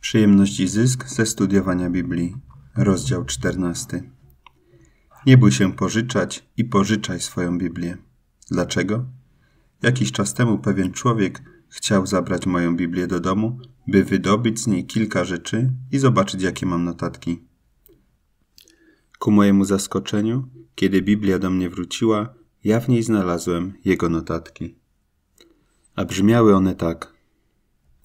Przyjemność i zysk ze studiowania Biblii, rozdział 14. Nie bój się pożyczać i pożyczaj swoją Biblię. Dlaczego? Jakiś czas temu pewien człowiek chciał zabrać moją Biblię do domu, by wydobyć z niej kilka rzeczy i zobaczyć, jakie mam notatki. Ku mojemu zaskoczeniu, kiedy Biblia do mnie wróciła, ja w niej znalazłem jego notatki. A brzmiały one tak –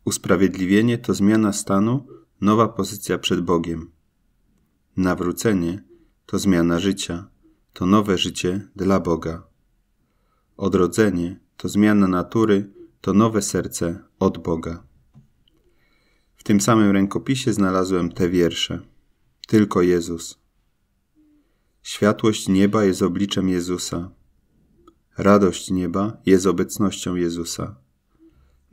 Usprawiedliwienie to zmiana stanu, nowa pozycja przed Bogiem. Nawrócenie to zmiana życia, to nowe życie dla Boga. Odrodzenie to zmiana natury, to nowe serce od Boga. W tym samym rękopisie znalazłem te wiersze. Tylko Jezus. Światłość nieba jest obliczem Jezusa. Radość nieba jest obecnością Jezusa.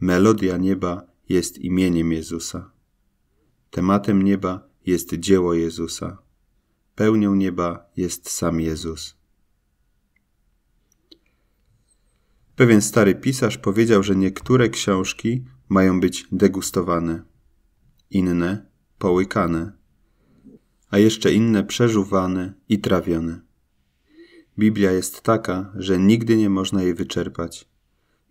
Melodia nieba jest imieniem Jezusa. Tematem nieba jest dzieło Jezusa. Pełnią nieba jest sam Jezus. Pewien stary pisarz powiedział, że niektóre książki mają być degustowane, inne połykane, a jeszcze inne przeżuwane i trawione. Biblia jest taka, że nigdy nie można jej wyczerpać.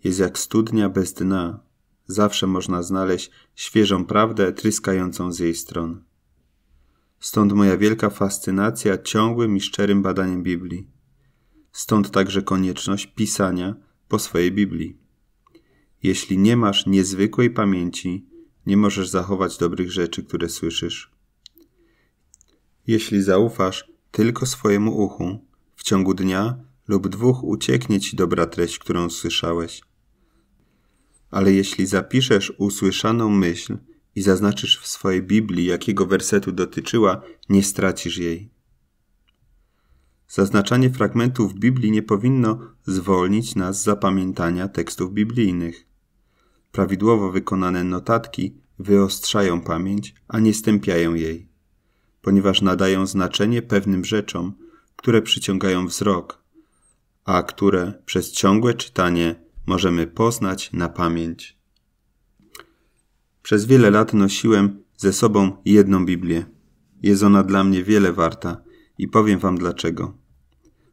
Jest jak studnia bez dna, zawsze można znaleźć świeżą prawdę tryskającą z jej stron. Stąd moja wielka fascynacja ciągłym i szczerym badaniem Biblii. Stąd także konieczność pisania po swojej Biblii. Jeśli nie masz niezwykłej pamięci, nie możesz zachować dobrych rzeczy, które słyszysz. Jeśli zaufasz tylko swojemu uchu, w ciągu dnia lub dwóch ucieknie ci dobra treść, którą słyszałeś, ale jeśli zapiszesz usłyszaną myśl i zaznaczysz w swojej Biblii, jakiego wersetu dotyczyła, nie stracisz jej. Zaznaczanie fragmentów Biblii nie powinno zwolnić nas z zapamiętania tekstów biblijnych. Prawidłowo wykonane notatki wyostrzają pamięć, a nie stępiają jej, ponieważ nadają znaczenie pewnym rzeczom, które przyciągają wzrok, a które przez ciągłe czytanie możemy poznać na pamięć. Przez wiele lat nosiłem ze sobą jedną Biblię. Jest ona dla mnie wiele warta i powiem Wam dlaczego.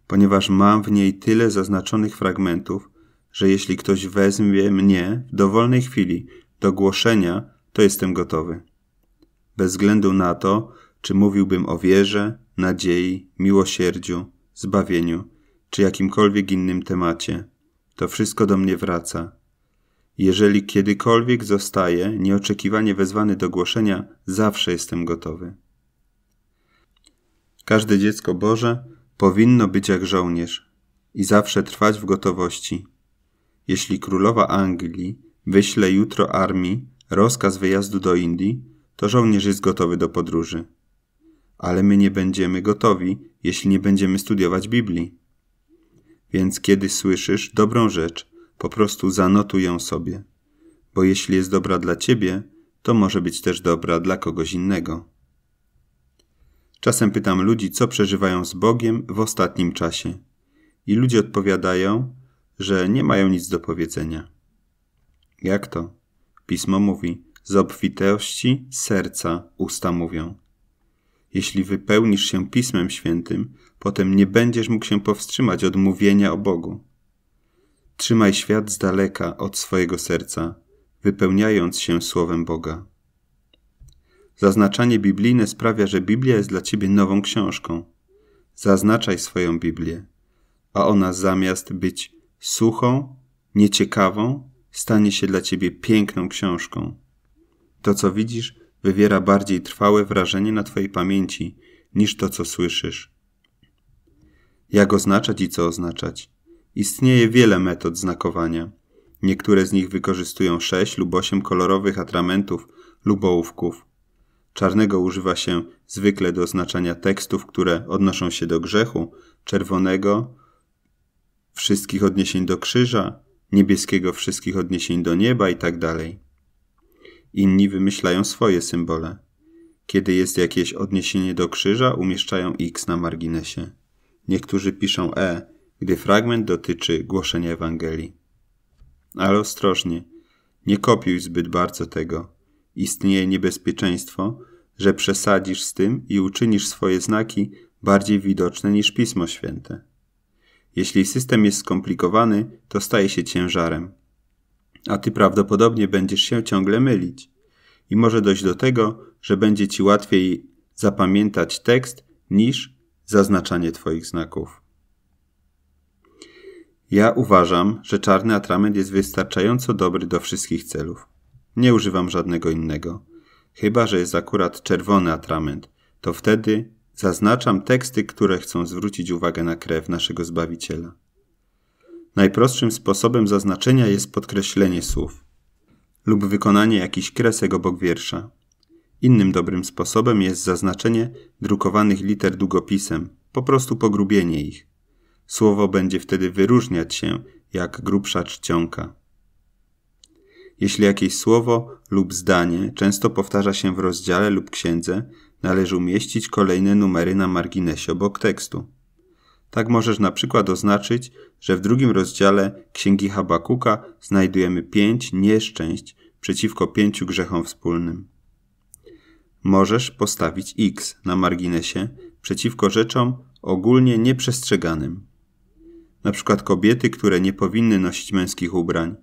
Ponieważ mam w niej tyle zaznaczonych fragmentów, że jeśli ktoś wezmie mnie w dowolnej chwili do głoszenia, to jestem gotowy. Bez względu na to, czy mówiłbym o wierze, nadziei, miłosierdziu, zbawieniu, czy jakimkolwiek innym temacie – to wszystko do mnie wraca. Jeżeli kiedykolwiek zostaję nieoczekiwanie wezwany do głoszenia, zawsze jestem gotowy. Każde dziecko Boże powinno być jak żołnierz i zawsze trwać w gotowości. Jeśli królowa Anglii wyśle jutro armii rozkaz wyjazdu do Indii, to żołnierz jest gotowy do podróży. Ale my nie będziemy gotowi, jeśli nie będziemy studiować Biblii. Więc kiedy słyszysz dobrą rzecz, po prostu zanotuj ją sobie, bo jeśli jest dobra dla ciebie, to może być też dobra dla kogoś innego. Czasem pytam ludzi, co przeżywają z Bogiem w ostatnim czasie, i ludzie odpowiadają, że nie mają nic do powiedzenia. Jak to? Pismo mówi: Z obfitości serca usta mówią. Jeśli wypełnisz się Pismem Świętym, potem nie będziesz mógł się powstrzymać od mówienia o Bogu. Trzymaj świat z daleka od swojego serca, wypełniając się Słowem Boga. Zaznaczanie biblijne sprawia, że Biblia jest dla ciebie nową książką. Zaznaczaj swoją Biblię, a ona zamiast być suchą, nieciekawą, stanie się dla ciebie piękną książką. To, co widzisz, wywiera bardziej trwałe wrażenie na Twojej pamięci niż to, co słyszysz. Jak oznaczać i co oznaczać? Istnieje wiele metod znakowania. Niektóre z nich wykorzystują sześć lub osiem kolorowych atramentów lub ołówków. Czarnego używa się zwykle do oznaczania tekstów, które odnoszą się do grzechu, czerwonego wszystkich odniesień do krzyża, niebieskiego wszystkich odniesień do nieba itd. Tak Inni wymyślają swoje symbole. Kiedy jest jakieś odniesienie do krzyża, umieszczają X na marginesie. Niektórzy piszą E, gdy fragment dotyczy głoszenia Ewangelii. Ale ostrożnie, nie kopiuj zbyt bardzo tego. Istnieje niebezpieczeństwo, że przesadzisz z tym i uczynisz swoje znaki bardziej widoczne niż Pismo Święte. Jeśli system jest skomplikowany, to staje się ciężarem, a ty prawdopodobnie będziesz się ciągle mylić. I może dojść do tego, że będzie ci łatwiej zapamiętać tekst niż zaznaczanie twoich znaków. Ja uważam, że czarny atrament jest wystarczająco dobry do wszystkich celów. Nie używam żadnego innego. Chyba, że jest akurat czerwony atrament, to wtedy zaznaczam teksty, które chcą zwrócić uwagę na krew naszego Zbawiciela. Najprostszym sposobem zaznaczenia jest podkreślenie słów lub wykonanie jakichś kresek obok wiersza. Innym dobrym sposobem jest zaznaczenie drukowanych liter długopisem, po prostu pogrubienie ich. Słowo będzie wtedy wyróżniać się jak grubsza czcionka. Jeśli jakieś słowo lub zdanie często powtarza się w rozdziale lub księdze, należy umieścić kolejne numery na marginesie obok tekstu. Tak możesz na przykład oznaczyć, że w drugim rozdziale Księgi Habakuka znajdujemy pięć nieszczęść przeciwko pięciu grzechom wspólnym. Możesz postawić X na marginesie przeciwko rzeczom ogólnie nieprzestrzeganym. Na przykład kobiety, które nie powinny nosić męskich ubrań,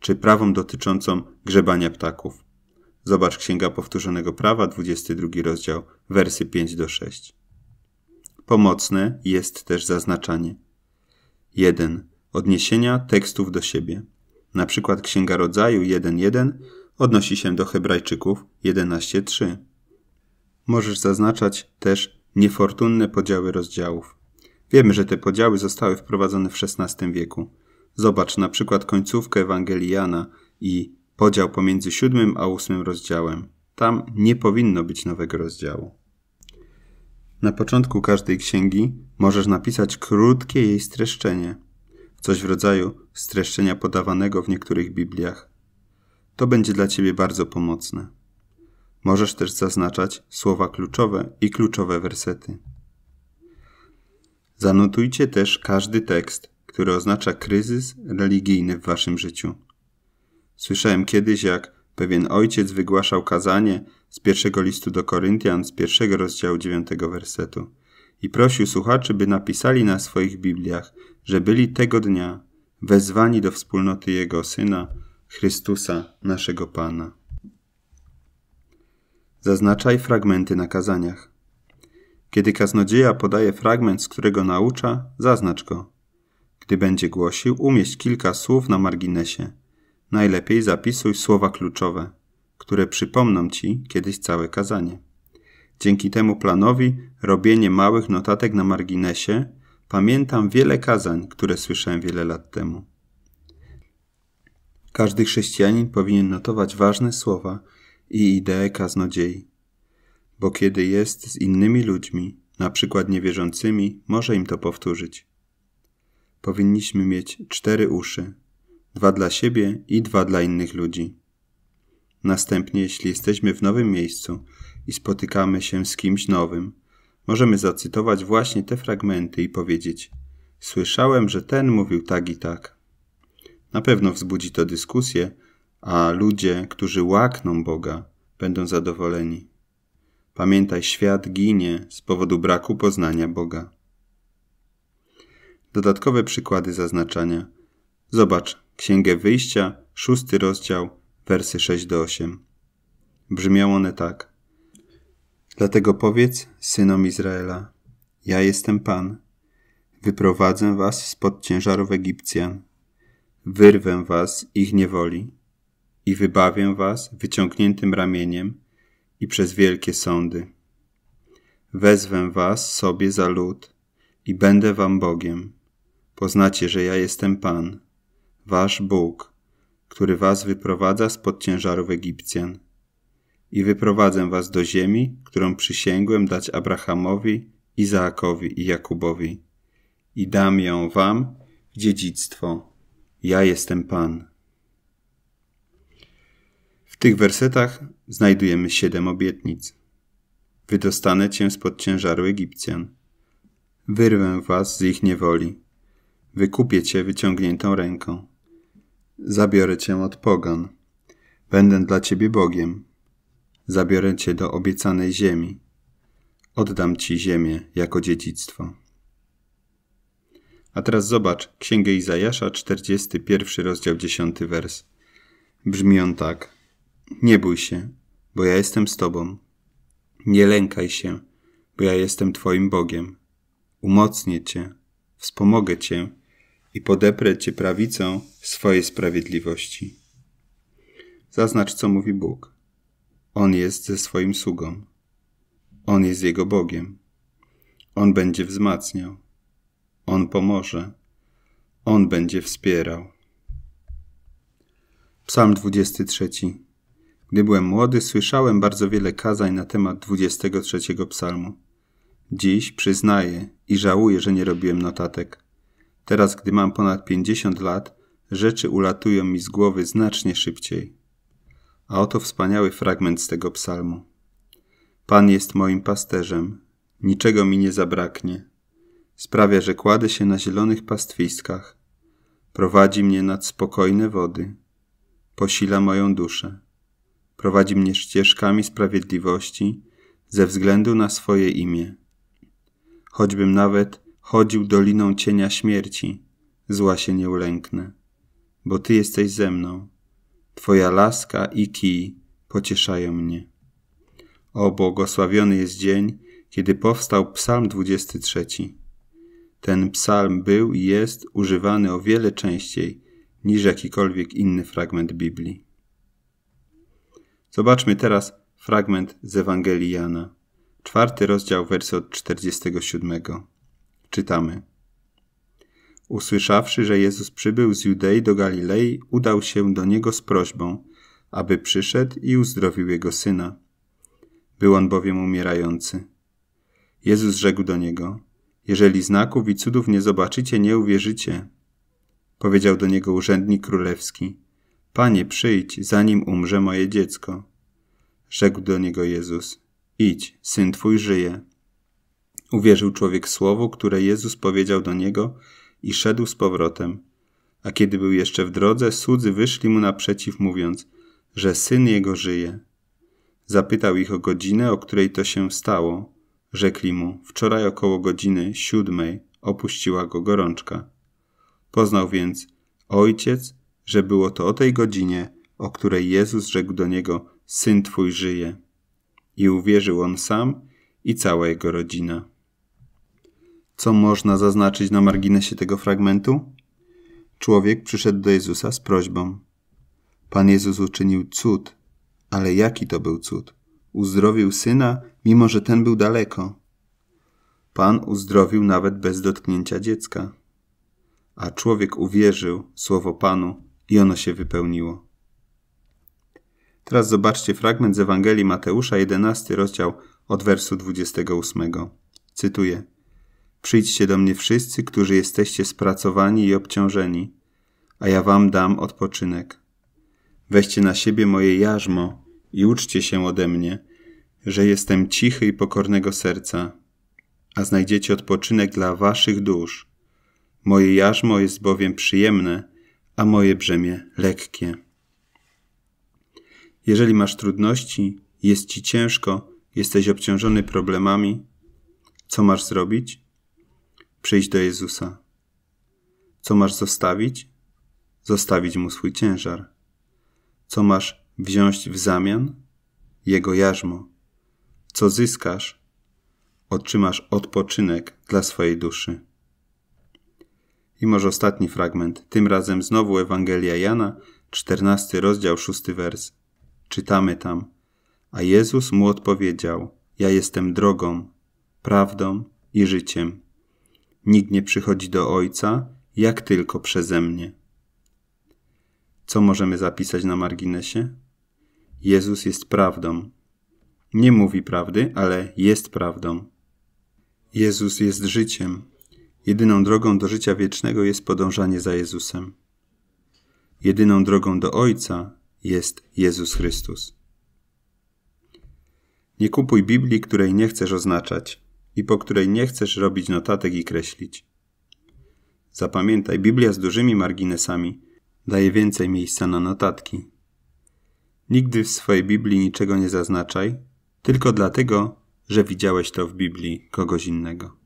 czy prawom dotyczącą grzebania ptaków. Zobacz Księga Powtórzonego Prawa, 22 rozdział, wersy 5 do 6. Pomocne jest też zaznaczanie. 1. Odniesienia tekstów do siebie. Na przykład Księga Rodzaju 1.1 odnosi się do Hebrajczyków 11.3. Możesz zaznaczać też niefortunne podziały rozdziałów. Wiemy, że te podziały zostały wprowadzone w XVI wieku. Zobacz na przykład końcówkę Ewangelii Jana i podział pomiędzy siódmym a ósmym rozdziałem. Tam nie powinno być nowego rozdziału. Na początku każdej księgi możesz napisać krótkie jej streszczenie, coś w rodzaju streszczenia podawanego w niektórych Bibliach. To będzie dla Ciebie bardzo pomocne. Możesz też zaznaczać słowa kluczowe i kluczowe wersety. Zanotujcie też każdy tekst, który oznacza kryzys religijny w Waszym życiu. Słyszałem kiedyś, jak pewien ojciec wygłaszał kazanie z pierwszego listu do Koryntian, z pierwszego rozdziału dziewiątego wersetu. I prosił słuchaczy, by napisali na swoich Bibliach, że byli tego dnia wezwani do wspólnoty Jego Syna, Chrystusa, naszego Pana. Zaznaczaj fragmenty na kazaniach. Kiedy kaznodzieja podaje fragment, z którego naucza, zaznacz go. Gdy będzie głosił, umieść kilka słów na marginesie. Najlepiej zapisuj słowa kluczowe które przypomną ci kiedyś całe kazanie. Dzięki temu planowi robienie małych notatek na marginesie pamiętam wiele kazań, które słyszałem wiele lat temu. Każdy chrześcijanin powinien notować ważne słowa i idee kaznodziei, bo kiedy jest z innymi ludźmi, na przykład niewierzącymi, może im to powtórzyć. Powinniśmy mieć cztery uszy, dwa dla siebie i dwa dla innych ludzi. Następnie, jeśli jesteśmy w nowym miejscu i spotykamy się z kimś nowym, możemy zacytować właśnie te fragmenty i powiedzieć: Słyszałem, że ten mówił tak i tak. Na pewno wzbudzi to dyskusję, a ludzie, którzy łakną Boga, będą zadowoleni. Pamiętaj, świat ginie z powodu braku poznania Boga. Dodatkowe przykłady zaznaczania. Zobacz Księgę Wyjścia, szósty rozdział wersy 6 do 8. Brzmią one tak. Dlatego powiedz synom Izraela: Ja jestem Pan. Wyprowadzę was spod ciężarów Egipcjan. Wyrwę was z ich niewoli i wybawię was wyciągniętym ramieniem i przez wielkie sądy. Wezwę was sobie za lud i będę wam Bogiem. Poznacie, że ja jestem Pan, wasz Bóg który was wyprowadza spod ciężarów Egipcjan. I wyprowadzę was do ziemi, którą przysięgłem dać Abrahamowi, Izaakowi i Jakubowi. I dam ją wam w dziedzictwo. Ja jestem Pan. W tych wersetach znajdujemy siedem obietnic. Wydostanę cię spod ciężaru Egipcjan. Wyrwę was z ich niewoli. Wykupię cię wyciągniętą ręką Zabiorę cię od pogan. Będę dla ciebie Bogiem. Zabiorę cię do obiecanej ziemi. Oddam ci ziemię jako dziedzictwo. A teraz zobacz Księgę Izajasza, 41 rozdział 10 wers. Brzmi on tak. Nie bój się, bo ja jestem z tobą. Nie lękaj się, bo ja jestem twoim Bogiem. Umocnię cię, wspomogę cię i podeprę Cię prawicą swojej sprawiedliwości. Zaznacz, co mówi Bóg. On jest ze swoim sługą. On jest jego Bogiem. On będzie wzmacniał. On pomoże. On będzie wspierał. Psalm 23. Gdy byłem młody, słyszałem bardzo wiele kazań na temat 23 psalmu. Dziś przyznaję i żałuję, że nie robiłem notatek. Teraz, gdy mam ponad 50 lat, rzeczy ulatują mi z głowy znacznie szybciej. A oto wspaniały fragment z tego psalmu. Pan jest moim pasterzem, niczego mi nie zabraknie. Sprawia, że kładę się na zielonych pastwiskach. Prowadzi mnie nad spokojne wody. Posila moją duszę. Prowadzi mnie ścieżkami sprawiedliwości ze względu na swoje imię. Choćbym nawet Chodził doliną cienia śmierci, zła się nie ulęknę, bo Ty jesteś ze mną. Twoja laska i kij pocieszają mnie. O, błogosławiony jest dzień, kiedy powstał Psalm 23. Ten psalm był i jest używany o wiele częściej niż jakikolwiek inny fragment Biblii. Zobaczmy teraz fragment z Ewangelii Jana, czwarty rozdział, wersy od 47 czytamy. Usłyszawszy, że Jezus przybył z Judei do Galilei, udał się do niego z prośbą, aby przyszedł i uzdrowił jego syna. Był on bowiem umierający. Jezus rzekł do niego: Jeżeli znaków i cudów nie zobaczycie, nie uwierzycie. Powiedział do niego urzędnik królewski: Panie, przyjdź, zanim umrze moje dziecko. Rzekł do niego Jezus: Idź, syn twój żyje. Uwierzył człowiek słowu, które Jezus powiedział do niego i szedł z powrotem. A kiedy był jeszcze w drodze, słudzy wyszli mu naprzeciw, mówiąc, że syn jego żyje. Zapytał ich o godzinę, o której to się stało. Rzekli mu, wczoraj około godziny siódmej opuściła go gorączka. Poznał więc ojciec, że było to o tej godzinie, o której Jezus rzekł do niego, syn twój żyje. I uwierzył on sam i cała jego rodzina. Co można zaznaczyć na marginesie tego fragmentu? Człowiek przyszedł do Jezusa z prośbą. Pan Jezus uczynił cud, ale jaki to był cud? Uzdrowił syna, mimo że ten był daleko. Pan uzdrowił nawet bez dotknięcia dziecka. A człowiek uwierzył słowo Panu i ono się wypełniło. Teraz zobaczcie fragment z Ewangelii Mateusza, 11 rozdział od wersu 28. Cytuję: Przyjdźcie do mnie wszyscy, którzy jesteście spracowani i obciążeni, a ja wam dam odpoczynek. Weźcie na siebie moje jarzmo i uczcie się ode mnie, że jestem cichy i pokornego serca, a znajdziecie odpoczynek dla waszych dusz. Moje jarzmo jest bowiem przyjemne, a moje brzemię lekkie. Jeżeli masz trudności, jest ci ciężko, jesteś obciążony problemami, co masz zrobić? przyjść do Jezusa. Co masz zostawić? Zostawić mu swój ciężar. Co masz wziąć w zamian? Jego jarzmo. Co zyskasz? Otrzymasz odpoczynek dla swojej duszy. I może ostatni fragment, tym razem znowu Ewangelia Jana, 14 rozdział, 6 wers. Czytamy tam. A Jezus mu odpowiedział: Ja jestem drogą, prawdą i życiem. Nikt nie przychodzi do Ojca, jak tylko przeze mnie. Co możemy zapisać na marginesie? Jezus jest prawdą. Nie mówi prawdy, ale jest prawdą. Jezus jest życiem. Jedyną drogą do życia wiecznego jest podążanie za Jezusem. Jedyną drogą do Ojca jest Jezus Chrystus. Nie kupuj Biblii, której nie chcesz oznaczać i po której nie chcesz robić notatek i kreślić. Zapamiętaj, Biblia z dużymi marginesami daje więcej miejsca na notatki. Nigdy w swojej Biblii niczego nie zaznaczaj, tylko dlatego, że widziałeś to w Biblii kogoś innego.